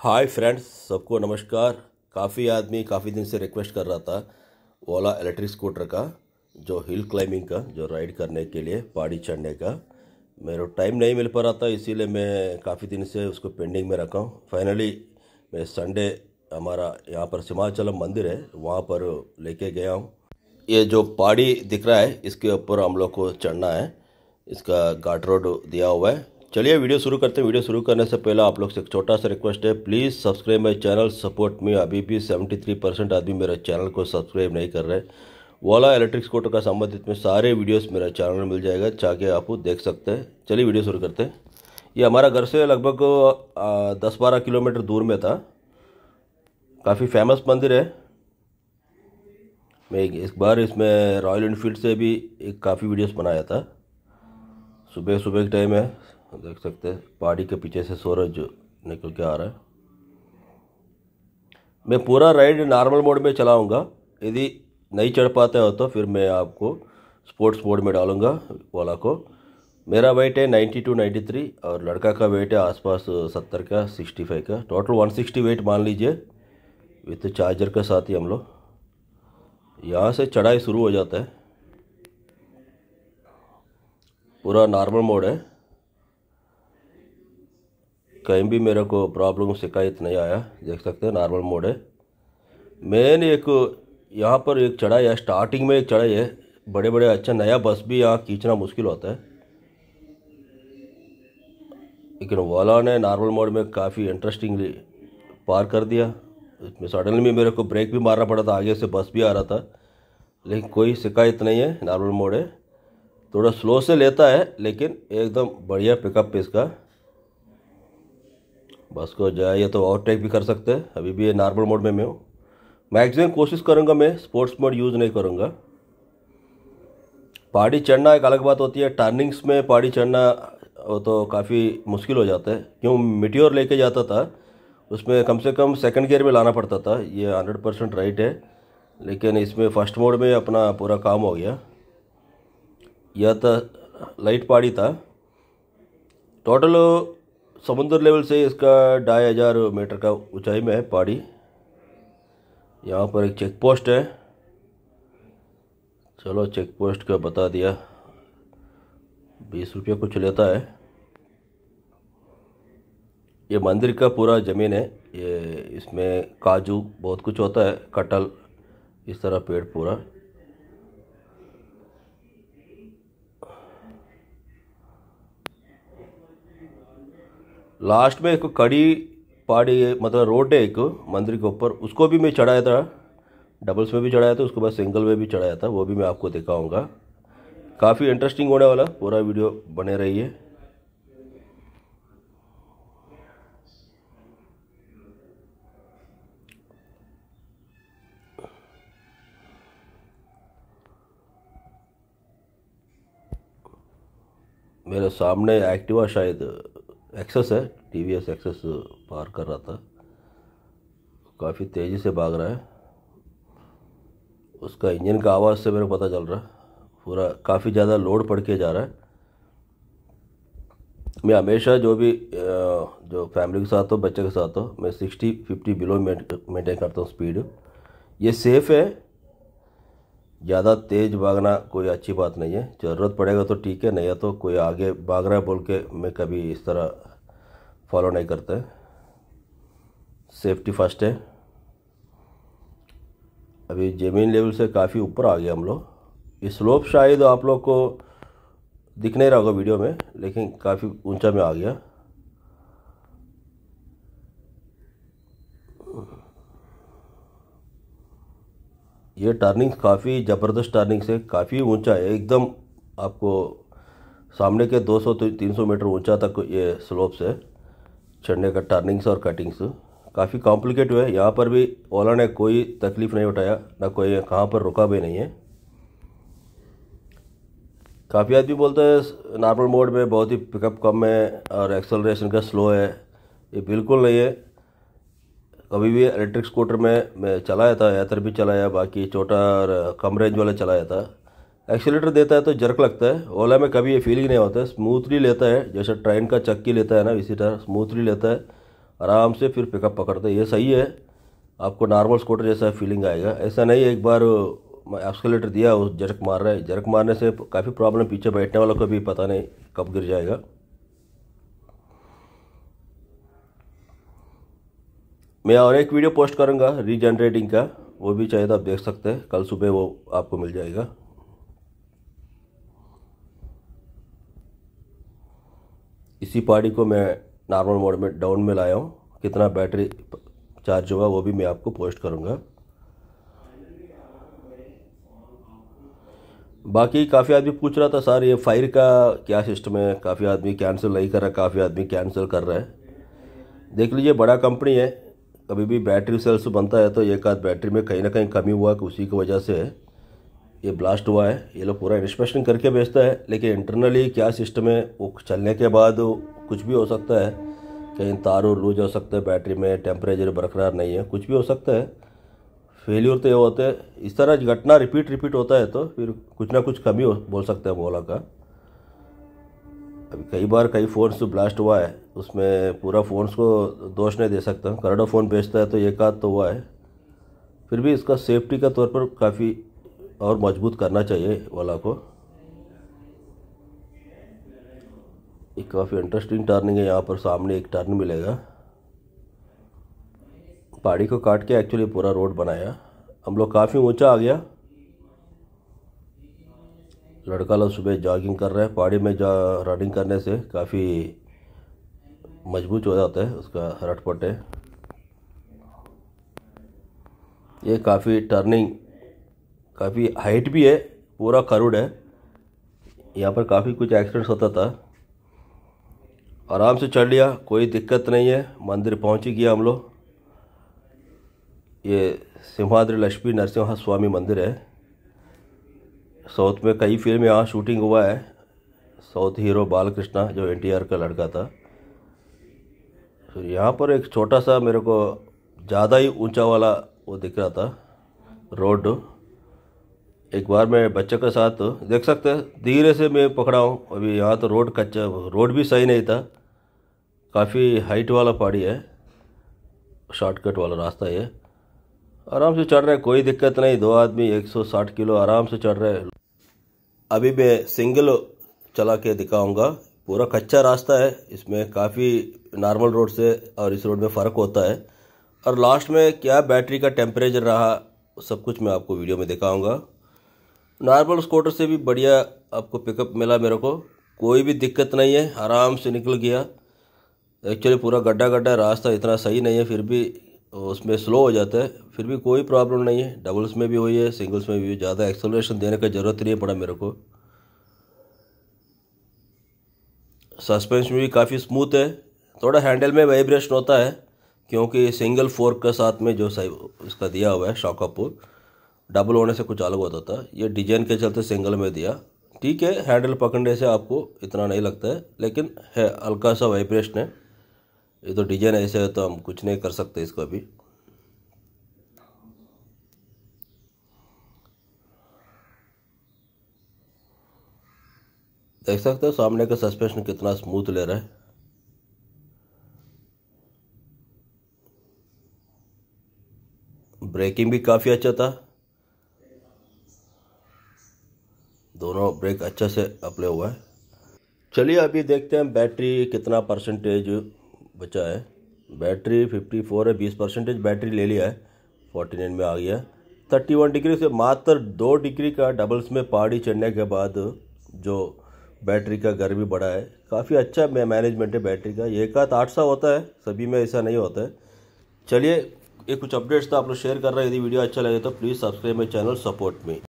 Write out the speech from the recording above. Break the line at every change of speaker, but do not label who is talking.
hi friends सबको नमस्कार काफ़ी आदमी काफ़ी दिन से रिक्वेस्ट कर रहा था ओला इलेक्ट्रिक स्कूटर का जो हिल क्लाइंबिंग का जो राइड करने के लिए पहाड़ी चढ़ने का मेरे टाइम नहीं मिल पा रहा था इसीलिए मैं काफ़ी दिन से उसको पेंडिंग में रखा हूँ फाइनली मैं संडे हमारा यहाँ पर सिमाचलम मंदिर है वहाँ पर लेके गया हूँ ये जो पहाड़ी दिख रहा है इसके ऊपर हम लोग को चढ़ना है इसका घाट रोड दिया हुआ है चलिए वीडियो शुरू करते हैं वीडियो शुरू करने से पहले आप लोग से एक छोटा सा रिक्वेस्ट है please subscribe my channel support में अभी भी 73 परसेंट आदमी मेरे चैनल को सब्सक्राइब नहीं कर रहे ओला इलेक्ट्रिक स्कूटर का संबंधित में सारे वीडियोस मेरे चैनल में मिल जाएगा चाहे आप देख सकते हैं चलिए वीडियो शुरू करते हैं ये हमारा घर से लगभग दस बारह किलोमीटर दूर में था काफ़ी फेमस मंदिर है मैं इस बार इसमें रॉयल इनफील्ड से भी एक काफ़ी वीडियोज बनाया था सुबह सुबह के टाइम है देख सकते हैं पहाड़ी के पीछे से सूरज निकल के आ रहा है मैं पूरा राइड नॉर्मल मोड में चलाऊंगा यदि नहीं चढ़ पाते हो तो फिर मैं आपको स्पोर्ट्स मोड में डालूंगा वाला को मेरा वेट है नाइन्टी टू नाइन्टी थ्री और लड़का का वेट है आसपास सत्तर का सिक्सटी फाइव का टोटल वन सिक्सटी वेट मान लीजिए विथ चार्जर के साथ ही हम लोग यहाँ से चढ़ाई शुरू हो जाता है पूरा नॉर्मल मोड है कहीं भी मेरे को प्रॉब्लम शिकायत तो नहीं आया देख सकते हैं नॉर्मल मोड है मेन एक यहाँ पर एक चढ़ाई है स्टार्टिंग में एक चढ़ाई है बड़े बड़े अच्छा नया बस भी यहाँ खींचना मुश्किल होता है लेकिन वाला ने नॉर्मल मोड में काफ़ी इंटरेस्टिंगली पार कर दिया इसमें सडनली मेरे को ब्रेक भी मारना पड़ा था आगे से बस भी आ रहा था लेकिन कोई शिकायत नहीं है नॉर्मल मोड है थोड़ा स्लो से लेता है लेकिन एकदम बढ़िया पिकअप इसका बस को जाए तो ओवरटेक भी कर सकते हैं अभी भी ये नॉर्मल मोड में मैं हूँ मैक्सिमम कोशिश करूँगा मैं स्पोर्ट्स मोड यूज़ नहीं करूँगा पहाड़ी चढ़ना एक अलग बात होती है टर्निंग्स में पहाड़ी चढ़ना वो तो काफ़ी मुश्किल हो जाता है क्यों मिट्योर लेके जाता था उसमें कम से कम सेकंड गियर में लाना पड़ता था ये हंड्रेड परसेंट राइट है लेकिन इसमें फर्स्ट मोड में अपना पूरा काम हो गया यह था लाइट पहाड़ी था टोटल समुद्र लेवल से इसका ढाई हज़ार मीटर का ऊंचाई में है पहाड़ी यहाँ पर एक चेक पोस्ट है चलो चेक पोस्ट का बता दिया बीस रुपये कुछ लेता है ये मंदिर का पूरा ज़मीन है ये इसमें काजू बहुत कुछ होता है कटल इस तरह पेड़ पूरा लास्ट में एक कड़ी पाड़ी मतलब रोड है एक मंदिर के ऊपर उसको भी मैं चढ़ाया था डबल्स में भी चढ़ाया था उसके बाद सिंगल में भी चढ़ाया था वो भी मैं आपको दिखाऊंगा काफ़ी इंटरेस्टिंग होने वाला पूरा वीडियो बने रहिए मेरे सामने एक्टिवा शायद एक्सेस है टी वी एस एक्सेस पार कर रहा था काफ़ी तेज़ी से भाग रहा है उसका इंजन का आवाज़ से मेरे को पता चल रहा है पूरा काफ़ी ज़्यादा लोड पड़ के जा रहा है मैं हमेशा जो भी जो फैमिली के साथ हो बच्चे के साथ हो मैं सिक्सटी फिफ्टी बिलो मेंटेन करता हूँ स्पीड ये सेफ़ है ज़्यादा तेज़ भागना कोई अच्छी बात नहीं है ज़रूरत पड़ेगा तो ठीक है नहीं है तो कोई आगे भाग रहा है बोल के मैं कभी इस तरह फॉलो नहीं करते सेफ्टी फर्स्ट है अभी ज़मीन लेवल से काफ़ी ऊपर आ गया हम लोग ये स्लोप शायद आप लोग को दिख नहीं रहा होगा वीडियो में लेकिन काफ़ी ऊंचा में आ गया ये टर्निंग काफ़ी ज़बरदस्त टर्निंग से काफ़ी ऊंचा है एकदम आपको सामने के 200 300 मीटर ऊंचा तक ये स्लोप्स है चढ़ने का टर्निंग्स और कटिंग्स काफ़ी कॉम्प्लिकेट है यहाँ पर भी ओला ने कोई तकलीफ़ नहीं उठाया ना कोई कहाँ पर रुका भी नहीं है काफ़ी आदमी बोलते हैं नॉर्मल मोड में बहुत ही पिकअप कम है और एक्सेलरेशन का स्लो है ये बिल्कुल नहीं है कभी भी इलेक्ट्रिक स्कूटर में मैं चलाया था यात्र भी चलाया बाकी छोटा और कम रेंज वाला चलाया था एक्सीटर देता है तो जर्क लगता है ओला में कभी ये फीलिंग नहीं होता है स्मूथली लेता है जैसे ट्रेन का चक्की लेता है ना इसी तरह स्मूथली लेता है आराम से फिर पिकअप पकड़ता है ये सही है आपको नॉर्मल स्कूटर जैसा फीलिंग आएगा ऐसा नहीं एक बार एक्सलेटर दिया उस जरक मार रहा है जरक मारने से काफ़ी प्रॉब्लम पीछे बैठने वालों को भी पता नहीं कब गिर जाएगा मैं और एक वीडियो पोस्ट करूँगा रीजनरेटिंग का वो भी चाहिए तो आप देख सकते हैं कल सुबह वो आपको मिल जाएगा इसी पार्टी को मैं नॉर्मल मोड में डाउन में लाया हूँ कितना बैटरी चार्ज हुआ वो भी मैं आपको पोस्ट करूँगा बाकी काफ़ी आदमी पूछ रहा था सर ये फायर का क्या सिस्टम है काफ़ी आदमी कैंसिल नहीं कर रहा काफ़ी आदमी कैंसिल कर रहा है देख लीजिए बड़ा कंपनी है कभी भी बैटरी सेल्स बनता है तो एक आध बैटरी में कहीं ना कहीं कमी हुआ कि उसी की वजह से है ये ब्लास्ट हुआ है ये लोग पूरा इंस्पेक्शन करके भेजता है लेकिन इंटरनली क्या सिस्टम है वो चलने के बाद कुछ भी हो सकता है कहीं तार और लूज हो सकता है बैटरी में टेम्परेचर बरकरार नहीं है कुछ भी हो सकता है फेल्यूर तो ये होते हैं इस तरह घटना रिपीट रिपीट होता है तो फिर कुछ ना कुछ कमी हो बोल सकते हैं ओला का अभी कई बार कई फ़ोन्स तो ब्लास्ट हुआ है उसमें पूरा फ़ोन्स को दोष नहीं दे सकता करोड़ों फ़ोन बेचता है तो एक आध तो हुआ है फिर भी इसका सेफ्टी के तौर पर काफ़ी और मजबूत करना चाहिए वाला को ये काफ़ी इंटरेस्टिंग टर्निंग है यहाँ पर सामने एक टर्न मिलेगा पहाड़ी को काट के एक्चुअली पूरा रोड बनाया हम लोग काफ़ी ऊंचा आ गया लड़का लोग सुबह जॉगिंग कर रहे हैं पहाड़ी में जा रनिंग करने से काफ़ी मजबूत हो जाता है उसका रटपट है ये काफ़ी टर्निंग काफ़ी हाइट भी है पूरा करुड़ है यहाँ पर काफ़ी कुछ एक्सीडेंट्स होता था आराम से चढ़ लिया कोई दिक्कत नहीं है मंदिर पहुँच ही गया हम लोग ये सिंहाद्री लक्ष्मी नरसिम्हा स्वामी मंदिर है साउथ में कई फिल्म यहाँ शूटिंग हुआ है साउथ हीरो बालकृष्णा जो एन का लड़का था तो यहाँ पर एक छोटा सा मेरे को ज़्यादा ही ऊंचा वाला वो दिख रहा था रोड एक बार मैं बच्चे के साथ तो देख सकते हैं धीरे से मैं पकड़ा हूँ अभी यहाँ तो रोड कच्चा रोड भी सही नहीं था काफ़ी हाइट वाला पहाड़ी है शॉर्टकट वाला रास्ता ये आराम से चढ़ रहे हैं कोई दिक्कत नहीं दो आदमी 160 किलो आराम से चढ़ रहे हैं अभी मैं सिंगल चला के दिखाऊंगा पूरा कच्चा रास्ता है इसमें काफ़ी नॉर्मल रोड से और इस रोड में फ़र्क होता है और लास्ट में क्या बैटरी का टेम्परेचर रहा सब कुछ मैं आपको वीडियो में दिखाऊँगा नॉर्मल स्कूटर से भी बढ़िया आपको पिकअप मिला मेरे को कोई भी दिक्कत नहीं है आराम से निकल गया एक्चुअली पूरा गड्ढा गड्ढा रास्ता इतना सही नहीं है फिर भी उसमें स्लो हो जाता है फिर भी कोई प्रॉब्लम नहीं है डबल्स में भी हुई है सिंगल्स में भी ज़्यादा एक्सेलरेशन देने का ज़रूरत नहीं पड़ा मेरे को सस्पेंस में भी काफ़ी स्मूथ है थोड़ा हैंडल में वाइब्रेशन होता है क्योंकि सिंगल फोर्क के साथ में जो उसका दिया हुआ है शॉकअप डबल होने से कुछ अलग होता था ये डिजाइन के चलते सिंगल में दिया ठीक है हैंडल पकड़ने से आपको इतना नहीं लगता है लेकिन है हल्का सा वाइब्रेशन है ये तो डिजाइन ऐसे है तो हम कुछ नहीं कर सकते इसको अभी देख सकते हो सामने का सस्पेंशन कितना स्मूथ ले रहा है ब्रेकिंग भी काफ़ी अच्छा था ब्रेक अच्छे से अप्लाई हुआ है चलिए अभी देखते हैं बैटरी कितना परसेंटेज बचा है बैटरी 54 है 20 परसेंटेज बैटरी ले लिया है 49 में आ गया है 31 डिग्री से मात्र दो डिग्री का डबल्स में पहाड़ी चढ़ने के बाद जो बैटरी का गर्मी बढ़ा है काफ़ी अच्छा मैनेजमेंट है बैटरी का एक आध आठ सौ होता है सभी में ऐसा नहीं होता है चलिए ये कुछ अपडेट्स तो आप लोग शेयर कर रहे हैं यदि वीडियो अच्छा लगे तो please subscribe my channel support me